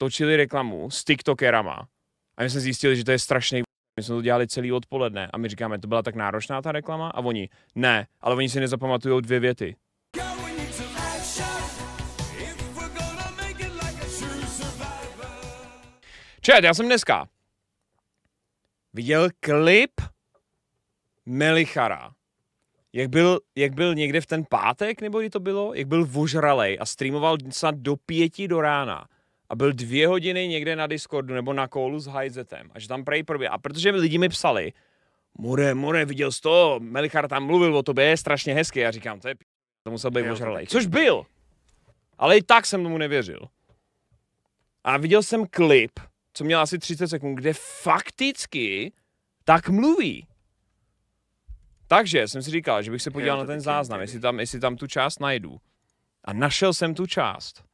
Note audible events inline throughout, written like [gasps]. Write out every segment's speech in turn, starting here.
točili reklamu s TikTokerama a my jsme zjistili, že to je strašný my jsme to dělali celý odpoledne a my říkáme, to byla tak náročná ta reklama a oni, ne, ale oni si nezapamatují dvě věty. Čet, já jsem dneska viděl klip Melichara, jak byl, jak byl někde v ten pátek, nebo kdy to bylo, jak byl vožralej a streamoval snad do pěti do rána a byl dvě hodiny někde na Discordu nebo na kolu s Hajzetem. A že tam prej probě. A protože lidi mi psali, More, more, viděl jsi to, Melichar tam mluvil o tobě, je strašně hezky. Já říkám, to je to musel být ožralej. Což byl. Ale i tak jsem tomu nevěřil. A viděl jsem klip, co měl asi 30 sekund, kde fakticky tak mluví. Takže jsem si říkal, že bych se podíval na ten záznam, jestli tam, jestli tam tu část najdu. A našel jsem tu část.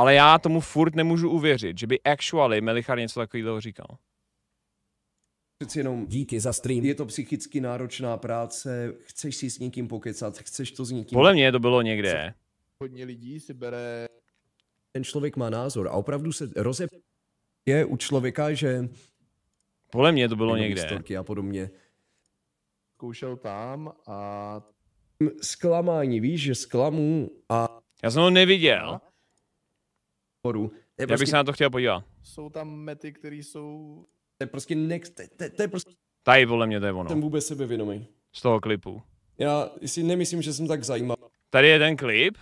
Ale já tomu furt nemůžu uvěřit, že by actually Melichar něco takového říkal. Přeci jenom Díky za stream. je to psychicky náročná práce, chceš si s někým pokecat, chceš to s někým... Podle mě to bylo někde. Hodně lidí si bere... Ten člověk má názor a opravdu se rozep... Je u člověka, že... Podle mě to bylo někde. A podobně. Koušel tam a... Zklamání, víš, že zklamu a... Já jsem ho neviděl horu. Já prostě, bych se na to chtěl podívat. Jsou tam mety, které jsou... To je prostě next, to, to, to je prostě... Tady vole mě to je ono. Jsem vůbec sebevědomý. Z toho klipu. Já si nemyslím, že jsem tak zajímavý. Tady je ten klip.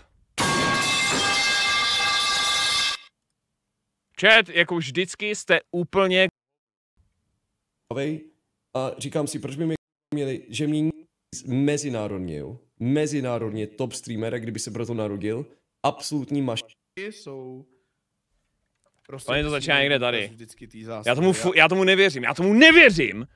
Chat, jako vždycky jste úplně... A říkám si, proč by mě měli, že mě mezinárodně, jo. Mezinárodně top streamer, kdyby se proto narodil, absolutní maš... Jsou Prostě Oni to začíná někde jako tady. já, tomu fu- já tomu nevěřím, já tomu nevěřím!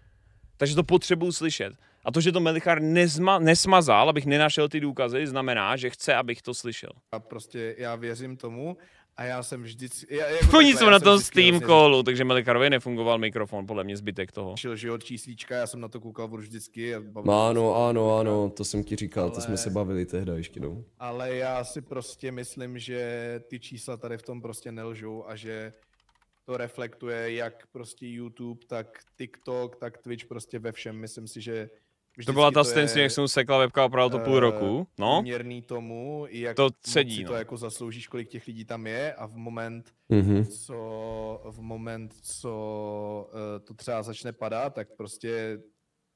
Takže to potřebuju slyšet. A to, že to Melichar nezma- nesmazal, abych nenašel ty důkazy, znamená, že chce, abych to slyšel. A prostě já věřím tomu a já jsem vždycky... Já, jako Oni jsou na tom Steam vlastně- callu, takže Melikarovi nefungoval mikrofon, podle mě zbytek toho. Šel život číslíčka, já jsem na to koukal už vždycky. Ano, ano, ano, to jsem ti říkal, ale, to jsme se bavili tehdy ještě, no. Ale já si prostě myslím, že ty čísla tady v tom prostě nelžou a že to reflektuje jak prostě YouTube, tak TikTok, tak Twitch prostě ve všem. Myslím si, že Vždycky to byla ta stencil, jak jsem sekla webka opravdu to půl eh, roku, no. Měrný tomu, jak to sedí, si to no. jako zasloužíš, kolik těch lidí tam je a v moment, mm-hmm. co, v moment, co eh, to třeba začne padat, tak prostě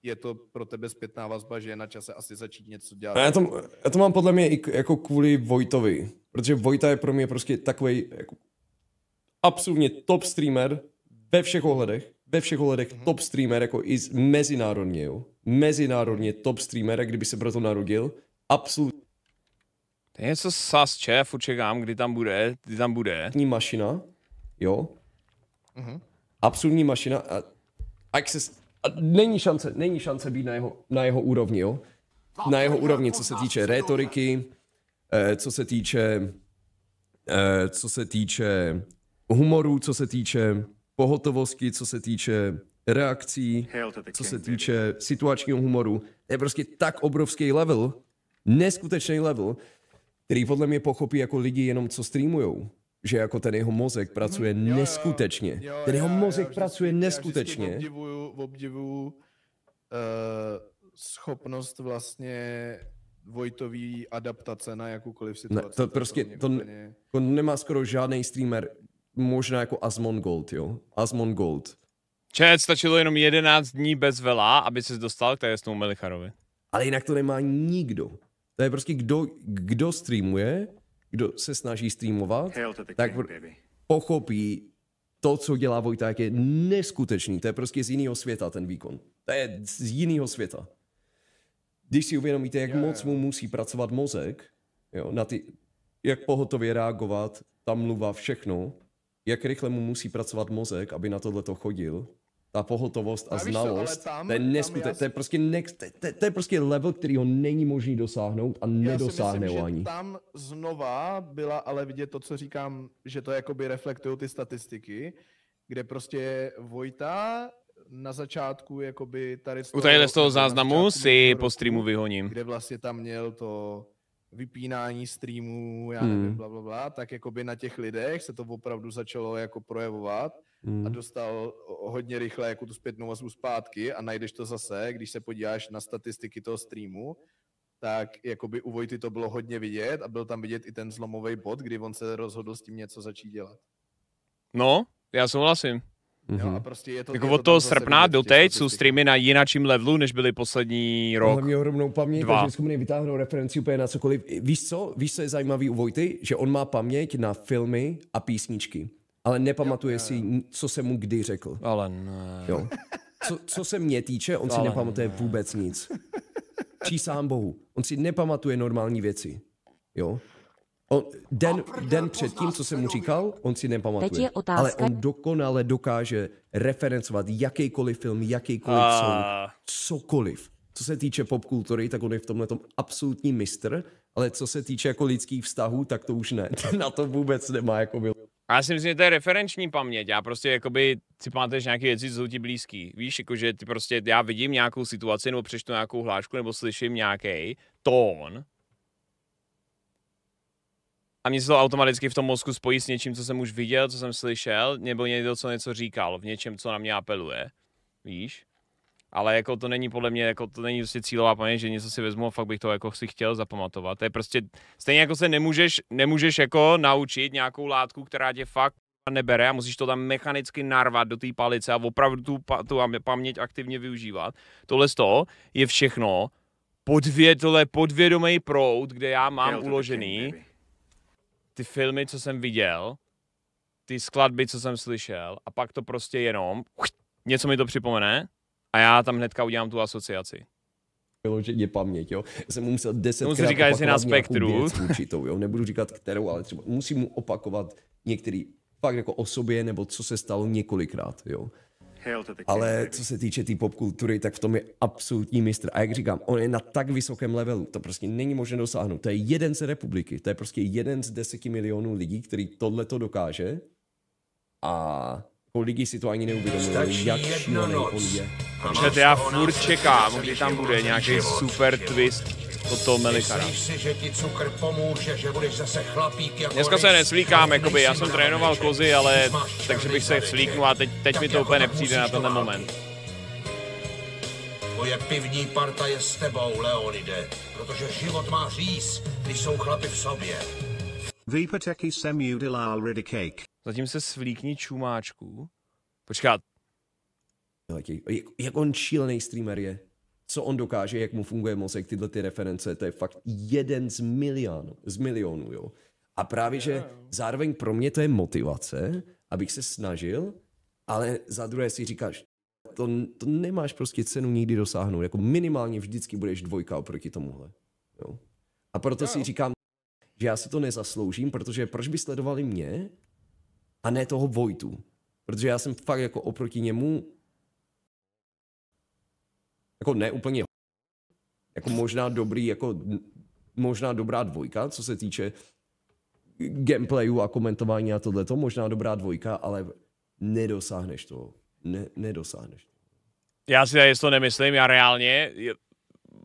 je to pro tebe zpětná vazba, že je na čase asi začít něco dělat. A já to, já to mám podle mě i jako kvůli Vojtovi, protože Vojta je pro mě prostě takový jako absolutně top streamer ve všech ohledech, ve všech ohledech mm-hmm. top streamer, jako i mezinárodně, jo mezinárodně top streamer, kdyby se proto narodil. absolutně. to je něco sas, šéf, očekám, kdy tam bude, kdy tam bude. mašina, jo. Mm-hmm. Absolutní mašina a, ať se, a není šance, není šance být na jeho, na jeho úrovni, jo. Na jeho úrovni, co se týče retoriky, eh, co se týče, eh, co se týče humoru, co se týče pohotovosti, co se týče reakcí, co se týče situačního humoru. Je prostě tak obrovský level, neskutečný level, který podle mě pochopí jako lidi jenom co streamujou. Že jako ten jeho mozek pracuje jo, neskutečně. Jo, jo, ten jeho mozek pracuje vždycky, neskutečně. Já obdivuju, obdivuju uh, schopnost vlastně Vojtový adaptace na jakoukoliv situaci. Ne, to, to prostě to, úplně... to nemá skoro žádný streamer, možná jako Asmon Gold, jo. Asmon Gold Čet, stačilo jenom 11 dní bez vela, aby se dostal k tomu Melicharovi. Ale jinak to nemá nikdo. To je prostě kdo, kdo streamuje, kdo se snaží streamovat, tak pochopí to, co dělá jak je neskutečný. To je prostě z jiného světa ten výkon. To je z jiného světa. Když si uvědomíte, jak jo, moc mu musí pracovat mozek, jo, na ty, jak pohotově reagovat, tam mluva, všechno, jak rychle mu musí pracovat mozek, aby na tohle to chodil, ta pohotovost a, znalost, to je neskutečné, to je prostě next, to, to je prostě level, který ho není možný dosáhnout a nedosáhne ho ani. tam znova byla ale vidět to, co říkám, že to jakoby reflektují ty statistiky, kde prostě Vojta na začátku jakoby tady... Z toho, z toho záznamu si roku, po streamu vyhoním. Kde vlastně tam měl to vypínání streamu, já hmm. nevím, hmm. bla, bla, bla, tak jakoby na těch lidech se to opravdu začalo jako projevovat hmm. a dostal hodně rychle jako tu zpětnou vazbu zpátky a najdeš to zase, když se podíváš na statistiky toho streamu, tak jakoby u Vojty to bylo hodně vidět a byl tam vidět i ten zlomový bod, kdy on se rozhodl s tím něco začít dělat. No, já souhlasím. Mm-hmm. Jo, a prostě je to, jako je od to toho srpna do teď jsou streamy na jináčím levelu, než byly poslední rok. Mám rovnou paměť, Dva. takže vždycky vytáhnout referenci úplně na cokoliv. Víš co? Víš, co je zajímavý u Vojty? Že on má paměť na filmy a písničky ale nepamatuje jo, jo. si, co jsem mu kdy řekl. Ale ne. Jo. Co, co se mě týče, on ale si nepamatuje ne. vůbec nic. Přísám bohu. On si nepamatuje normální věci. Jo? On, den, den před tím, co jsem mu říkal, on si nepamatuje. Ale on dokonale dokáže referencovat jakýkoliv film, jakýkoliv A... song, cokoliv. Co se týče popkultury, tak on je v tomhle tom absolutní mistr, ale co se týče jako lidských vztahů, tak to už ne. [laughs] Na to vůbec nemá jako bylo. A já si myslím, že to je referenční paměť. Já prostě jakoby si pamatuješ nějaké věci, co jsou ti blízký. Víš, jako, že ty prostě, já vidím nějakou situaci, nebo přečtu nějakou hlášku, nebo slyším nějaký tón. A mě se to automaticky v tom mozku spojí s něčím, co jsem už viděl, co jsem slyšel, nebo někdo, co něco říkal, v něčem, co na mě apeluje. Víš? ale jako to není podle mě, jako to není prostě cílová paměť, že něco si vezmu a fakt bych to jako si chtěl zapamatovat. To je prostě, stejně jako se nemůžeš, nemůžeš jako naučit nějakou látku, která tě fakt nebere a musíš to tam mechanicky narvat do té palice a opravdu tu, tu paměť aktivně využívat. Tohle z toho je všechno podvě, tohle podvědomý proud, kde já mám Měl uložený ty filmy, co jsem viděl, ty skladby, co jsem slyšel a pak to prostě jenom něco mi to připomene a já tam hnedka udělám tu asociaci vyloženě paměť, jo. Já jsem mu musel desetkrát Musím říkat, jestli na spektru. Věc určitou, jo. Nebudu říkat, kterou, ale třeba musím mu opakovat některý fakt jako o sobě, nebo co se stalo několikrát, jo. Ale co se týče té tý popkultury, tak v tom je absolutní mistr. A jak říkám, on je na tak vysokém levelu, to prostě není možné dosáhnout. To je jeden z republiky, to je prostě jeden z deseti milionů lidí, který tohle to dokáže. A jako lidi si to ani neuvědomují, jak šílený on je. Protože já furt čekám, kdy tam bude nějaký super twist od toho Melichara. Jako Dneska se nesvlíkám, jakoby, já jsem trénoval kozy, ale takže bych se slíknul a teď, teď mi to úplně nepřijde na ten moment. Tvoje pivní parta je s tebou, Leonide, protože život má říz, když jsou chlapi v sobě. Výpateky jsem udilal ridicake. Zatím se svlíkni čumáčku. Počkat. Jak, jak on šílený streamer je. Co on dokáže, jak mu funguje mozek, tyhle ty reference, to je fakt jeden z milionů. Z milionů, jo. A právě, že zároveň pro mě to je motivace, abych se snažil, ale za druhé si říkáš, to, to nemáš prostě cenu nikdy dosáhnout. Jako minimálně vždycky budeš dvojka oproti tomuhle. Jo. A proto jo. si říkám, že já si to nezasloužím, protože proč by sledovali mě, a ne toho Vojtu. Protože já jsem fakt jako oproti němu jako ne úplně jako možná dobrý, jako možná dobrá dvojka, co se týče gameplayu a komentování a tohleto, možná dobrá dvojka, ale nedosáhneš to. Ne, nedosáhneš to. Já si tady to nemyslím, já reálně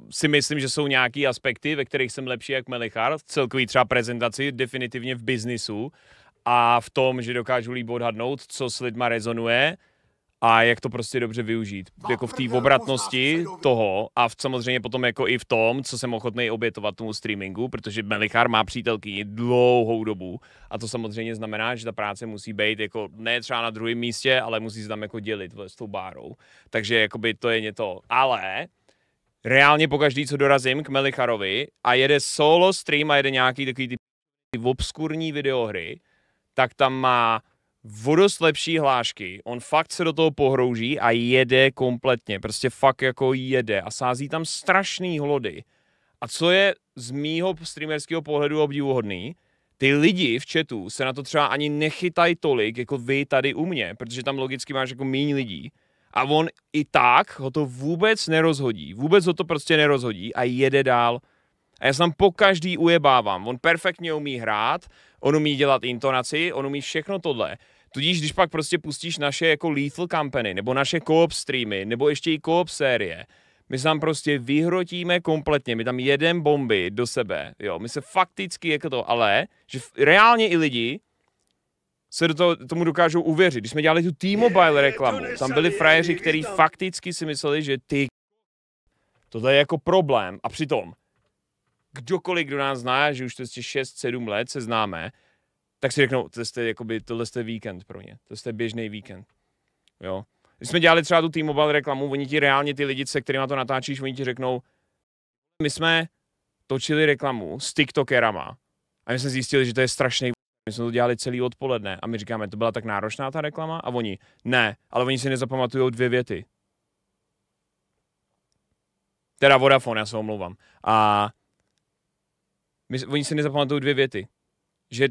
si myslím, že jsou nějaký aspekty, ve kterých jsem lepší jak Melichar, v celkový třeba prezentaci, definitivně v biznisu, a v tom, že dokážu líp odhadnout, co s lidma rezonuje a jak to prostě dobře využít. Jako v té obratnosti toho a v, samozřejmě potom jako i v tom, co jsem ochotný obětovat tomu streamingu, protože Melichar má přítelkyni dlouhou dobu a to samozřejmě znamená, že ta práce musí být jako ne třeba na druhém místě, ale musí se tam jako dělit s tou bárou. Takže jakoby to je něco. Ale reálně po každý, co dorazím k Melicharovi a jede solo stream a jede nějaký takový ty obskurní videohry, tak tam má vodost lepší hlášky, on fakt se do toho pohrouží a jede kompletně, prostě fakt jako jede a sází tam strašný hlody. A co je z mýho streamerského pohledu obdivuhodný, ty lidi v chatu se na to třeba ani nechytají tolik, jako vy tady u mě, protože tam logicky máš jako méně lidí. A on i tak ho to vůbec nerozhodí, vůbec ho to prostě nerozhodí a jede dál a já se tam po každý ujebávám. On perfektně umí hrát, on umí dělat intonaci, on umí všechno tohle. Tudíž, když pak prostě pustíš naše jako Lethal Company, nebo naše co-op streamy, nebo ještě i co-op série, my se tam prostě vyhrotíme kompletně, my tam jedem bomby do sebe, jo, my se fakticky, jako to, ale, že reálně i lidi se do toho, tomu dokážou uvěřit. Když jsme dělali tu T-Mobile reklamu, tam byli frajeři, kteří fakticky si mysleli, že ty tohle je jako problém a přitom kdokoliv, kdo nás zná, že už to je 6-7 let se známe, tak si řeknou, to jste, jakoby, tohle jste víkend pro ně, to je běžný víkend. Jo. Když jsme dělali třeba tu T-Mobile reklamu, oni ti reálně ty lidi, se kterými to natáčíš, oni ti řeknou, my jsme točili reklamu s TikTokerama a my jsme zjistili, že to je strašný my jsme to dělali celý odpoledne a my říkáme, to byla tak náročná ta reklama a oni, ne, ale oni si nezapamatují dvě věty. Teda Vodafone, já se omlouvám. A my, oni si nezapamatují dvě věty. Že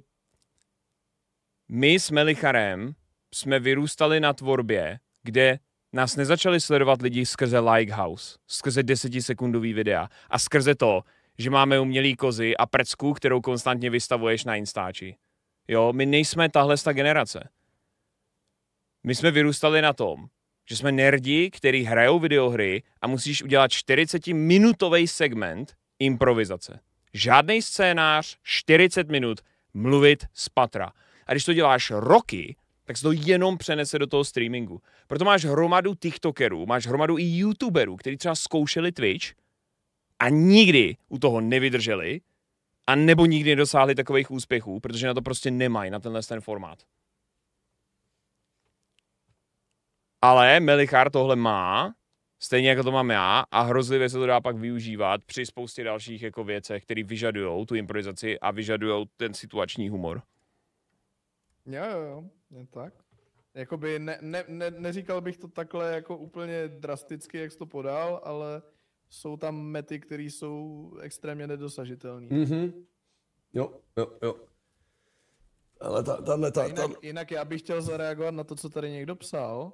my s Melicharem jsme vyrůstali na tvorbě, kde nás nezačali sledovat lidi skrze Likehouse, skrze desetisekundový videa a skrze to, že máme umělý kozy a prcku, kterou konstantně vystavuješ na Instači. Jo, my nejsme tahle ta generace. My jsme vyrůstali na tom, že jsme nerdi, který hrajou videohry a musíš udělat 40-minutový segment improvizace žádný scénář, 40 minut, mluvit z patra. A když to děláš roky, tak se to jenom přenese do toho streamingu. Proto máš hromadu TikTokerů, máš hromadu i YouTuberů, kteří třeba zkoušeli Twitch a nikdy u toho nevydrželi, a nebo nikdy nedosáhli takových úspěchů, protože na to prostě nemají, na tenhle ten formát. Ale Melichar tohle má Stejně jako to mám já a hrozlivě se to dá pak využívat při spoustě dalších jako věcech, které vyžadují tu improvizaci a vyžadují ten situační humor. Jo, jo, jo, tak. Jakoby ne, ne, ne, neříkal bych to takhle jako úplně drasticky, jak jsi to podal, ale jsou tam mety, které jsou extrémně nedosažitelné. Mm-hmm. Jo, jo, jo. Ale ta, ta, ta, ta, ta... jinak já bych chtěl zareagovat na to, co tady někdo psal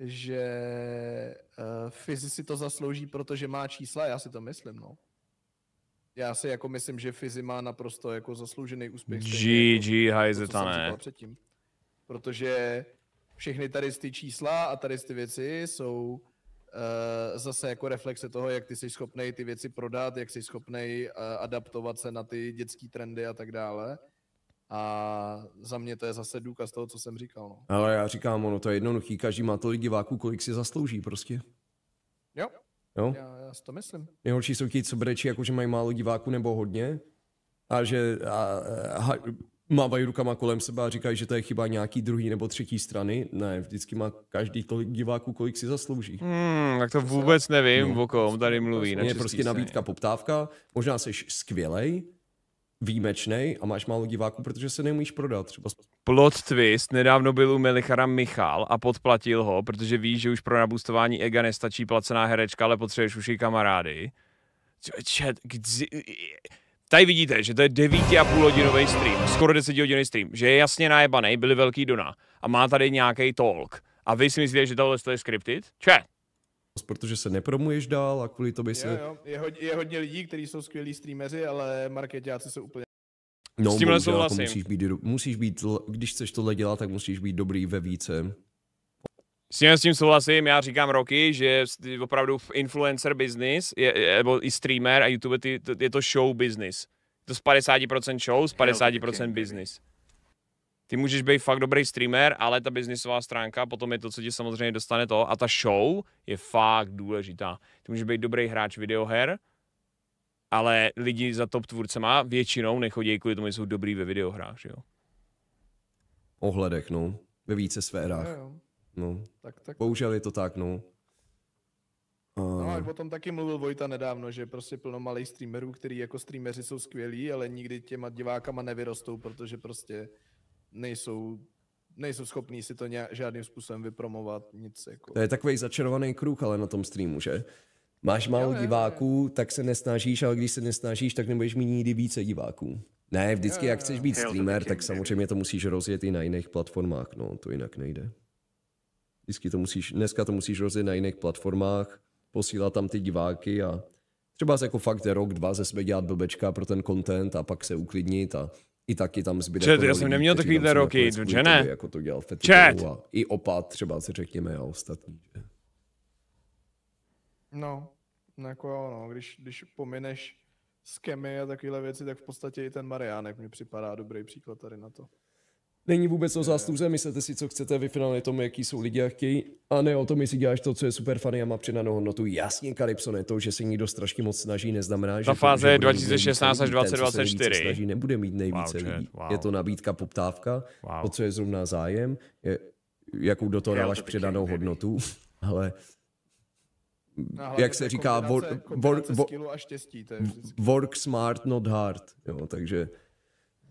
že uh, eh, Fizi si to zaslouží, protože má čísla, já si to myslím, no. Já si jako myslím, že Fizi má naprosto jako zasloužený úspěch. GG, jako hajzetane. Předtím. Protože všechny tady ty čísla a tady ty věci jsou uh, zase jako reflexe toho, jak ty jsi schopný ty věci prodat, jak jsi schopný uh, eh, adaptovat se na ty dětské trendy a tak dále. A za mě to je zase důkaz toho, co jsem říkal. No. Ale já říkám, ono to je jednoduchý, každý má tolik diváků, kolik si zaslouží prostě. Jo, jo? Já, já si to myslím. Nejhorší jsou ti, co brečí, jakože mají málo diváků nebo hodně a že a, a, mávají rukama kolem sebe a říkají, že to je chyba nějaký druhý nebo třetí strany. Ne, vždycky má každý tolik diváků, kolik si zaslouží. Hmm, tak to vůbec nevím, no. o kom tady mluví. Je prostě nabídka, poptávka, možná jsi skvělej, výjimečný a máš málo diváků, protože se nemůžeš prodat. Třeba... Plot twist, nedávno byl u Melichara Michal a podplatil ho, protože ví, že už pro nabustování EGA nestačí placená herečka, ale potřebuješ už i kamarády. Tady vidíte, že to je 9,5 hodinový stream, skoro 10 hodinový stream, že je jasně najebaný, byli velký dona a má tady nějaký talk. A vy si myslíte, že tohle je scripted? Čet, protože se nepromuješ dál a kvůli tobě se... Jo, jo. Je, hodně, je hodně lidí, kteří jsou skvělí streameři, ale marketáci jsou úplně... No, S tímhle jako souhlasím. Musíš být, musíš být, když chceš tohle dělat, tak musíš být dobrý ve více. S tím, s tím souhlasím, já říkám roky, že opravdu influencer business, je, je, nebo i streamer a YouTube, ty, to, je to show business. To z 50% show, z 50% business ty můžeš být fakt dobrý streamer, ale ta biznisová stránka potom je to, co ti samozřejmě dostane to. A ta show je fakt důležitá. Ty můžeš být dobrý hráč videoher, ale lidi za top tvůrcema většinou nechodí kvůli tomu, že jsou dobrý ve videohrách, že jo? Ohledek, no. Ve více sférách. No, jo. no. Tak, tak. Bohužel je to tak, no. No a o tom taky mluvil Vojta nedávno, že prostě plno malých streamerů, který jako streameři jsou skvělí, ale nikdy těma divákama nevyrostou, protože prostě nejsou nejsou schopní si to nějak, žádným způsobem vypromovat, nic jako. To je takový začarovaný kruh, ale na tom streamu, že? Máš málo jo, jo, diváků, jo. tak se nesnažíš, ale když se nesnažíš, tak nebudeš mít nikdy více diváků. Ne, vždycky, jo, jak chceš být streamer, tak samozřejmě to musíš rozjet i na jiných platformách, no, to jinak nejde. Vždycky to musíš, dneska to musíš rozjet na jiných platformách, posílat tam ty diváky a třeba jako fakt rok, dva ze sebe dělat blbečka pro ten content a pak se uklidnit a i taky tam zbyde. Čet, já jsem neměl ten roky, že ne? Jako to dělal Čet. A I opat třeba se řekněme a ostatní. No, no jako jo, no, když, když pomineš skemy a takovéhle věci, tak v podstatě i ten Mariánek mi připadá dobrý příklad tady na to. Není vůbec o zásluze, myslete si, co chcete, vy finálně tomu, jaký jsou lidi a chtějí. A ne o tom, jestli děláš to, co je super funny a má přidanou hodnotu. Jasně, ne, to, že se nikdo strašně moc snaží, neznamená, že... Ta fáze 2016 až 2024. Ten, snaží, nebude mít nejvíce wow, lidí. Wow. Je to nabídka, poptávka, wow. o co je zrovna zájem, je, jakou do toho dáváš přidanou hodnotu, ale no, jak se říká, work, work, work, a štěstí, to je work smart, not hard. Jo, takže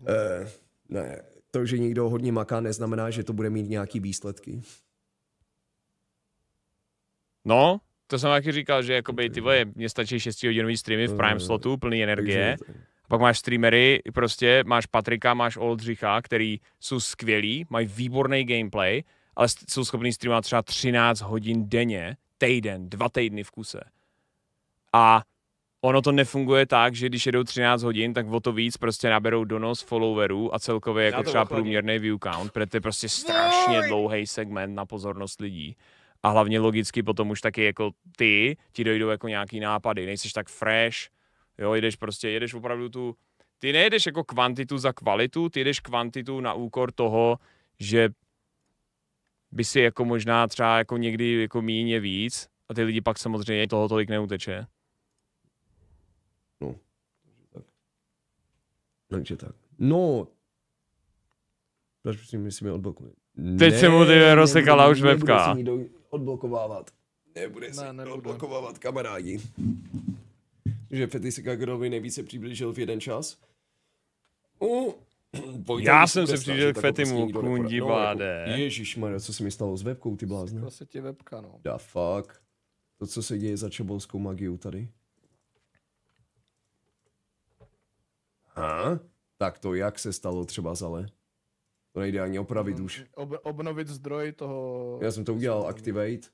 no. eh, ne, to, že někdo hodně maká, neznamená, že to bude mít nějaký výsledky. No, to jsem taky říkal, že jakoby, ty vole, mě stačí 6 hodinový streamy v no, prime no, no. slotu, plný energie. A Pak máš streamery, prostě máš Patrika, máš Oldřicha, který jsou skvělí, mají výborný gameplay, ale jsou schopní streamovat třeba 13 hodin denně, týden, dva týdny v kuse. A ono to nefunguje tak, že když jedou 13 hodin, tak o to víc prostě naberou donos followerů a celkově jako třeba ochladím. průměrný view count, protože to je prostě strašně dlouhý segment na pozornost lidí. A hlavně logicky potom už taky jako ty, ti dojdou jako nějaký nápady, nejsiš tak fresh, jo, jedeš prostě, jedeš opravdu tu, ty nejedeš jako kvantitu za kvalitu, ty jedeš kvantitu na úkor toho, že by si jako možná třeba jako někdy jako míně víc a ty lidi pak samozřejmě toho tolik neuteče. Takže tak. No, prosím, myslím, že odblokuje. Teď se mu tyhle rozsekala už webka. Nebude si odblokovávat. Nebude si ne, odblokovávat, kamarádi. Že Fety se Kagerovi nejvíce přiblížil v jeden čas. U, [clears throat] Pojďte, já jsem se přišel k Fetimu, kundi bláde. No, jako, ježišmarja, co se mi stalo s webkou, ty blázne. Zkla se ti webka, no. Da fuck. To, co se děje za čebolskou magiou tady. Ha? Tak to jak se stalo třeba zale? To nejde ani opravit mm, už. Ob, obnovit zdroj toho... Já jsem to udělal, activate.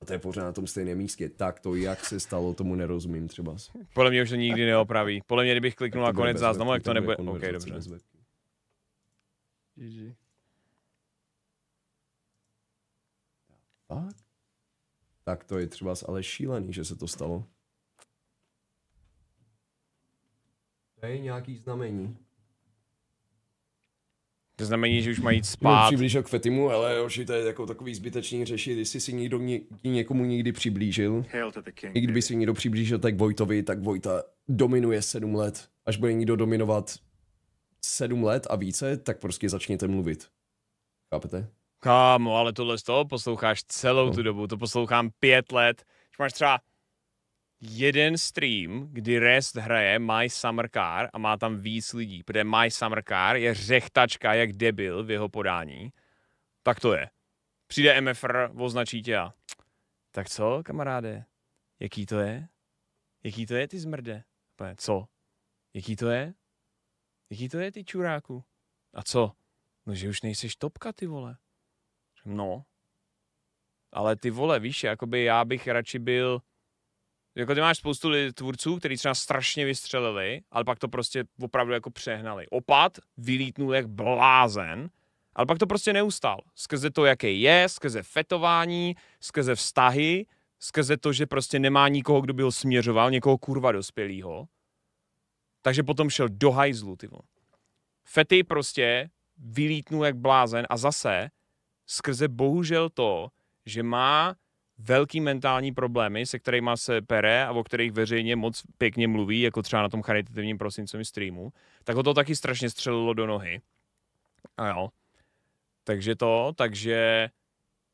A to je pořád na tom stejném místě. Tak to jak se stalo, tomu nerozumím třeba. Podle mě už to nikdy neopraví. Podle mě, kdybych kliknul na konec záznamu, jak to nebude... OK, dobře. GG. Tak to je třeba ale šílený, že se to stalo. Hej, nějaký znamení. To znamení, že už mají jít spát. No, přiblížil k Fetimu, ale už to je jako takový zbytečný řešit, jestli si někdo ně, někomu nikdy přiblížil. I kdyby si někdo přiblížil tak Vojtovi, tak Vojta dominuje sedm let. Až bude někdo dominovat sedm let a více, tak prostě začněte mluvit. Chápete? Kámo, ale tohle z toho posloucháš celou no. tu dobu, to poslouchám pět let. Když máš třeba jeden stream, kdy Rest hraje My Summer Car a má tam víc lidí, protože My Summer Car je řechtačka jak debil v jeho podání, tak to je. Přijde MFR, označí tě a tak co, kamaráde, jaký to je? Jaký to je, ty zmrde? Co? Jaký to je? Jaký to je, ty čuráku? A co? No, že už nejseš topka, ty vole. No. Ale ty vole, víš, jakoby já bych radši byl jako ty máš spoustu tvůrců, kteří třeba strašně vystřelili, ale pak to prostě opravdu jako přehnali. Opad vylítnul jak blázen, ale pak to prostě neustál. Skrze to, jaké je, skrze fetování, skrze vztahy, skrze to, že prostě nemá nikoho, kdo by ho směřoval, někoho kurva dospělého. Takže potom šel do hajzlu, ty vole. Fety prostě vylítnul jak blázen a zase skrze bohužel to, že má velký mentální problémy, se kterými se pere a o kterých veřejně moc pěkně mluví, jako třeba na tom charitativním prosincovém streamu, tak ho to taky strašně střelilo do nohy. A jo. Takže to, takže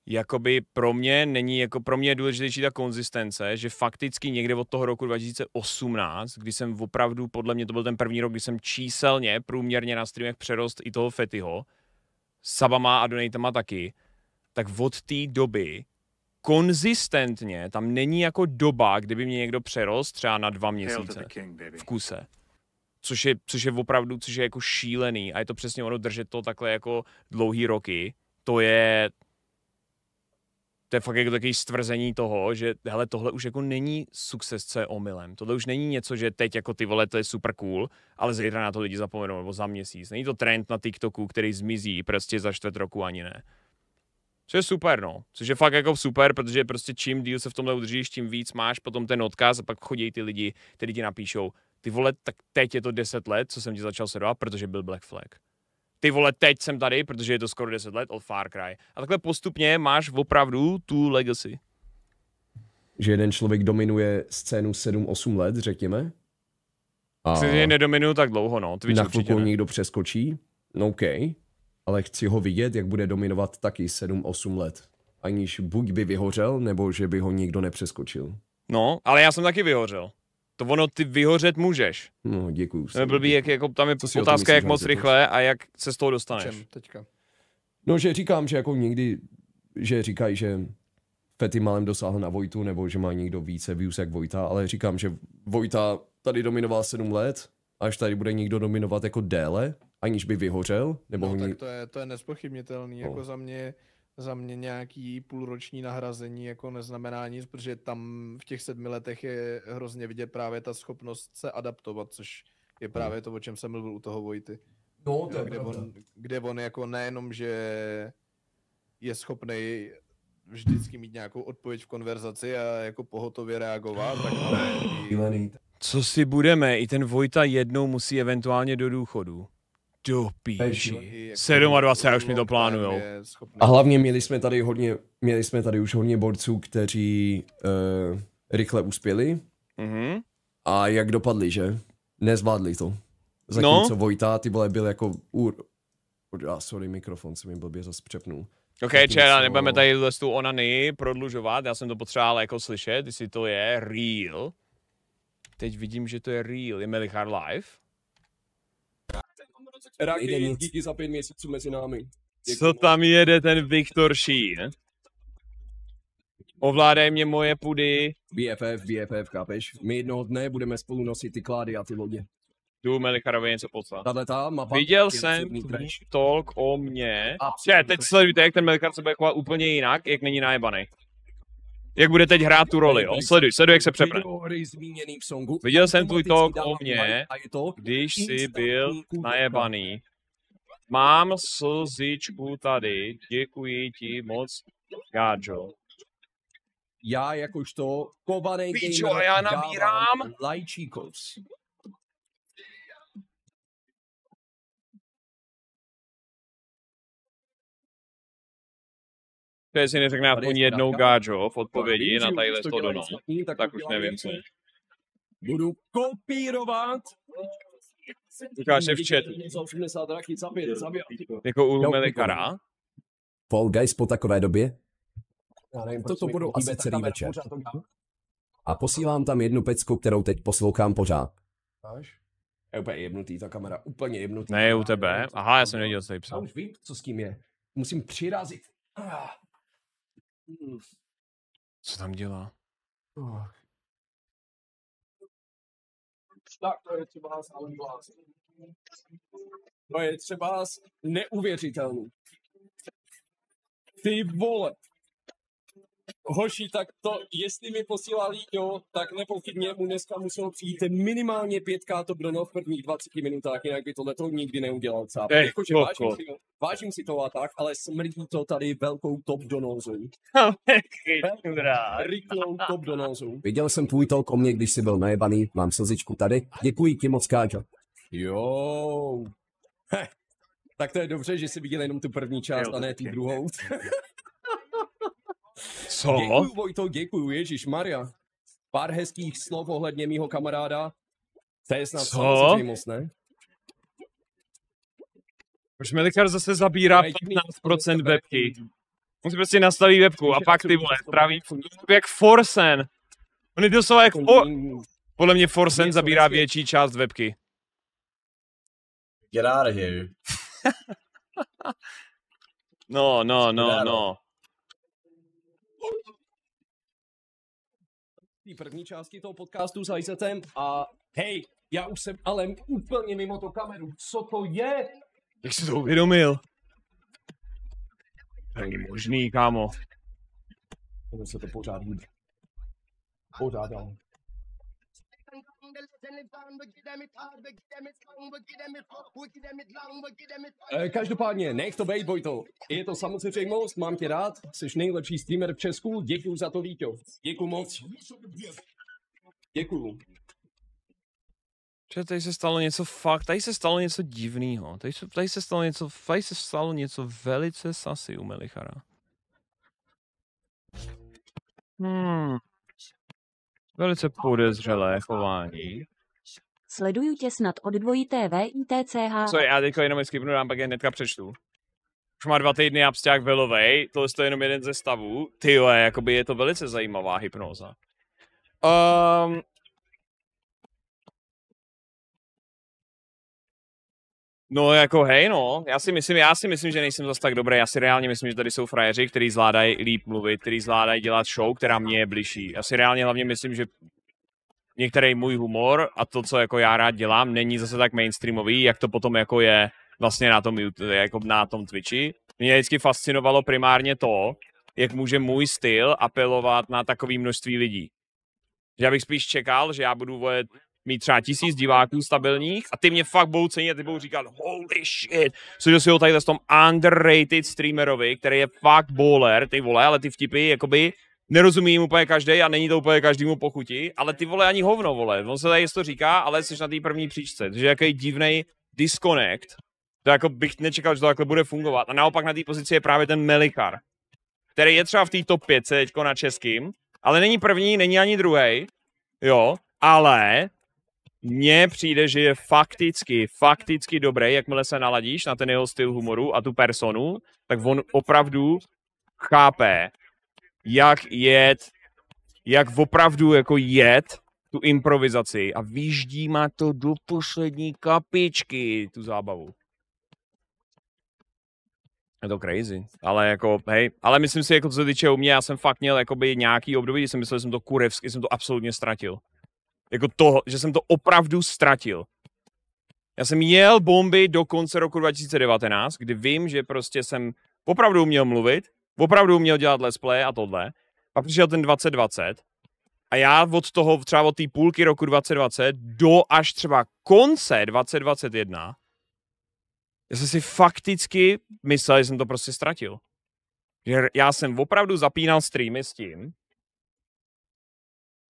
jakoby pro mě není, jako pro mě je důležitější ta konzistence, že fakticky někde od toho roku 2018, kdy jsem opravdu, podle mě to byl ten první rok, kdy jsem číselně, průměrně na streamech přerost i toho Fetyho, Sabama a Donatama taky, tak od té doby konzistentně, tam není jako doba, kdyby mě někdo přerost třeba na dva měsíce v kuse. Což je, což je opravdu, což je jako šílený a je to přesně ono držet to takhle jako dlouhý roky, to je, to je fakt jako takový stvrzení toho, že hele, tohle už jako není sukces, co je omylem. Tohle už není něco, že teď jako ty vole, to je super cool, ale zítra na to lidi zapomenou, nebo za měsíc. Není to trend na TikToku, který zmizí prostě za čtvrt roku ani ne. Což je super, no. Což je fakt jako super, protože prostě čím díl se v tomhle udržíš, tím víc máš potom ten odkaz a pak chodí ty lidi, kteří ti napíšou, ty vole, tak teď je to 10 let, co jsem ti začal sledovat, protože byl Black Flag. Ty vole, teď jsem tady, protože je to skoro 10 let od Far Cry. A takhle postupně máš opravdu tu legacy. Že jeden člověk dominuje scénu 7-8 let, řekněme? A... Když nedominuju tak dlouho, no. Twitch na chvilku někdo přeskočí? No, okay ale chci ho vidět, jak bude dominovat taky 7-8 let. Aniž buď by vyhořel, nebo že by ho nikdo nepřeskočil. No, ale já jsem taky vyhořel. To ono, ty vyhořet můžeš. No, děkuju. No, blbý, jak, jako, tam je Co otázka, myslíš, jak moc rychle a jak se z toho dostaneš. Čem teďka? No, že říkám, že jako nikdy, že říkají, že Fety malem dosáhl na Vojtu, nebo že má někdo více views jak Vojta, ale říkám, že Vojta tady dominoval 7 let, až tady bude někdo dominovat jako déle, aniž by vyhořel? Nebo no, oni... tak to je, to je nespochybnitelný, no. jako za mě za mě nějaký půlroční nahrazení jako neznamená nic, protože tam v těch sedmi letech je hrozně vidět právě ta schopnost se adaptovat, což je hmm. právě to, o čem jsem mluvil u toho Vojty. No, to je kde, on, kde on jako nejenom, že je schopný vždycky mít nějakou odpověď v konverzaci a jako pohotově reagovat, tak [gasps] ale... Co si budeme, i ten Vojta jednou musí eventuálně do důchodu do píči. 27 už mi to plánujou. A hlavně měli jsme tady hodně, měli jsme tady už hodně borců, kteří uh, rychle uspěli. Mm-hmm. A jak dopadli, že? Nezvládli to. Zatímco no. Vojta, ty vole, byl jako úr... A sorry, mikrofon se mi blbě zase přepnul. OK, čera, nebudeme tady tu onany prodlužovat, já jsem to potřeboval jako slyšet, jestli to je real. Teď vidím, že to je real, je Melichar live. Raky, díky za pět měsíců mezi námi. Děkuji. Co tam jede ten Viktor Ší? Ovládaj mě moje pudy. BFF, BFF, kápeš? My jednoho dne budeme spolu nosit ty klády a ty lodě. Jdu Melikarovi něco poslat. Tato ta mapa Viděl jsem tolik o mě. Absolutně. Teď sledujte, jak ten Melikar se bude chovat úplně jinak, jak není najebaný jak bude teď hrát tu roli. Jo? Sleduj, sleduj, jak se přepne. Viděl jsem tvůj talk o mě, když jsi byl najebaný. Mám slzičku tady, děkuji ti moc, Gáčo. Já jakožto kovaný gamer já nabírám lajčíkos. To si neřekne aspoň jednou Gáčo v odpovědi na tady to dono, tak už nevím co. Budu kopírovat Říkáš se v chatu. Jako u Melikara? Fall Guys po takové době? To Toto budou asi celý večer. A posílám tam jednu pecku, kterou teď poslouchám pořád. Je úplně jebnutý, ta kamera úplně jebnutý. Ne, u tebe. Aha, já jsem nevěděl, co tady psal. Já už vím, co s tím je. Musím přirazit. Ah. Hmm. Co tam dělá? Oh. je třeba z To je třeba neuvěřitelný. Ty vole hoši, tak to, jestli mi posílali Líďo, tak nepochybně mu dneska muselo přijít minimálně pětká to brno v prvních 20 minutách, jinak by to to nikdy neudělal sám. Ej, eh, Jakože vážím, si, vážím si to a tak, ale smrdí to tady velkou top do nozu. No, Rychlou top do nozu. Viděl jsem tvůj talk o mě, když jsi byl najebaný, mám slzičku tady. Děkuji ti moc, Káčo. Jo. Heh. Tak to je dobře, že jsi viděl jenom tu první část jo, a ne tu druhou. [laughs] Co? Děkuju, Vojto, děkuju, Ježíš Maria. Pár hezkých slov ohledně mýho kamaráda. To je snad Co? moc, ne? Proč Melikar zase zabírá 15% webky? On si prostě nastaví webku a pak ty vole, praví jak Forsen. On je doslova jak for... Podle mě Forsen zabírá větší část webky. Get out of here. [laughs] no, no, no, no. té první části toho podcastu s Izetem a hej, já už jsem ale úplně mimo to kameru. Co to je? Jak jsi to uvědomil? To není možný, kámo. Ono se to pořád bude. Pořád ale. Eh, každopádně, nech to bejt, Vojto. Je to samozřejmě most, mám tě rád, jsi nejlepší streamer v Česku, děkuju za to, Víťo. Děkuju moc. Děkuju. Čili tady se stalo něco fakt, tady se stalo něco divného. Tady, se, tady se stalo něco, tady se stalo něco velice sasy u Melichara. Hmm. Velice podezřelé chování. Sleduju tě snad od dvojité VITCH. Co já teďka jenom skipnu, dám pak je netka přečtu. Už má dva týdny absťák velovej, tohle je jenom jeden ze stavů. Ty jo, jakoby je to velice zajímavá hypnoza. Um, ehm, No jako hej no, já si myslím, já si myslím, že nejsem zase tak dobrý, já si reálně myslím, že tady jsou frajeři, kteří zvládají líp mluvit, kteří zvládají dělat show, která mě je bližší. Já si reálně hlavně myslím, že některý můj humor a to, co jako já rád dělám, není zase tak mainstreamový, jak to potom jako je vlastně na tom, YouTube, jako na tom Twitchi. Mě vždycky fascinovalo primárně to, jak může můj styl apelovat na takové množství lidí. Že já bych spíš čekal, že já budu vojet mít třeba tisíc diváků stabilních a ty mě fakt budou cenit a ty budou říkat holy shit, což si ho tady s tom underrated streamerovi, který je fakt bowler, ty vole, ale ty vtipy, jakoby nerozumí jim úplně každý a není to úplně každému pochutí, ale ty vole ani hovno, vole, on se tady to říká, ale jsi na té první příčce, takže jaký divný disconnect, to jako bych nečekal, že to takhle bude fungovat. A naopak na té pozici je právě ten Melikar, který je třeba v té top 5 teďko na českým, ale není první, není ani druhý, jo, ale mně přijde, že je fakticky, fakticky dobrý, jakmile se naladíš na ten jeho styl humoru a tu personu, tak on opravdu chápe, jak jet, jak opravdu jako jet tu improvizaci a vyždí má to do poslední kapičky, tu zábavu. Je to crazy, ale jako, hej, ale myslím si, jako co se týče u mě, já jsem fakt měl jakoby nějaký období, jsem myslel, že jsem to kurevsky, jsem to absolutně ztratil. Jako to, že jsem to opravdu ztratil. Já jsem jel bomby do konce roku 2019, kdy vím, že prostě jsem opravdu uměl mluvit, opravdu uměl dělat let's play a tohle. Pak přišel ten 2020 a já od toho, třeba od té půlky roku 2020 do až třeba konce 2021, já jsem si fakticky myslel, že jsem to prostě ztratil. Že já jsem opravdu zapínal streamy s tím,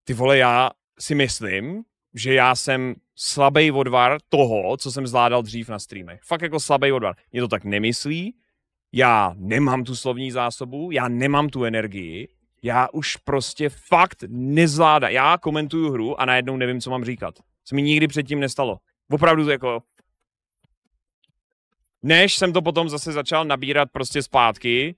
ty vole, já si myslím, že já jsem slabý odvar toho, co jsem zvládal dřív na streamech. Fakt jako slabý odvar. Mě to tak nemyslí, já nemám tu slovní zásobu, já nemám tu energii, já už prostě fakt nezvládám. Já komentuju hru a najednou nevím, co mám říkat. Co mi nikdy předtím nestalo. Opravdu to jako... Než jsem to potom zase začal nabírat prostě zpátky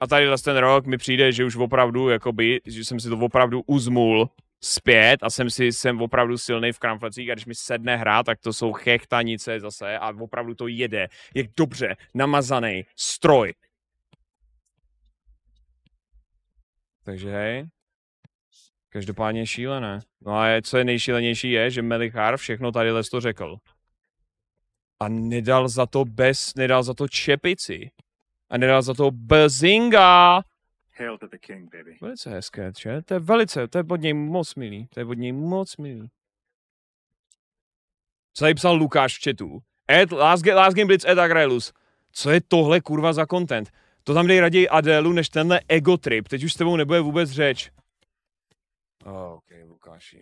a tady ten rok mi přijde, že už opravdu, jakoby, že jsem si to opravdu uzmul zpět a jsem si, jsem opravdu silný v kramflecích a když mi sedne hra, tak to jsou chechtanice zase a opravdu to jede. Jak dobře namazaný stroj. Takže hej. Každopádně šílené. No a co je nejšílenější je, že Melichar všechno tady to řekl. A nedal za to bez, nedal za to čepici. A nedal za to bezinga. Hail to the king, baby. Velice hezké, že? To je velice, to je od něj moc milý. To je od něj moc milý. Co tady psal Lukáš v chatu? Ed, last, last Game Blitz Ed Agrelus. Co je tohle kurva za content? To tam dej raději Adélu než tenhle ego trip. Teď už s tebou nebude vůbec řeč. Oh, OK, Lukáši.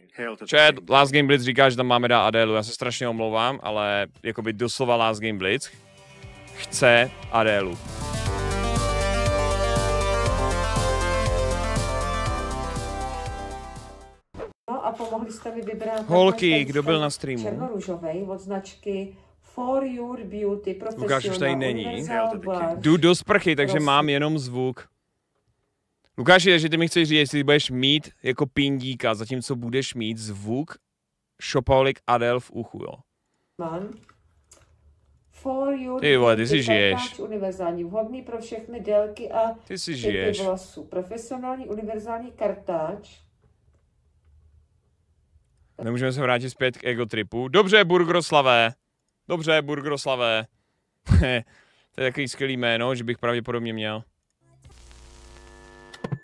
Chat, Last Game Blitz říká, že tam máme dát Adélu. Já se strašně omlouvám, ale jakoby doslova Last Game Blitz chce Adélu. mohli jste mi vybrat... Holky, kdo byl na streamu? ...černoružovej od značky For Your Beauty Lukáš už tady není. Jdu do sprchy, takže Prosím. mám jenom zvuk. Lukáši, takže ty mi chceš říct, jestli budeš mít jako pindíka, zatímco budeš mít zvuk Shopaholic Adel v uchu, jo? Mám. For your ty vole, ty si žiješ. univerzální, vhodný pro všechny délky a ty si žiješ. vlasů. Profesionální univerzální kartáč Nemůžeme se vrátit zpět k ego tripu. Dobře, Burgroslavé. Dobře, Burgroslavé. [laughs] to je takový skvělý jméno, že bych pravděpodobně měl.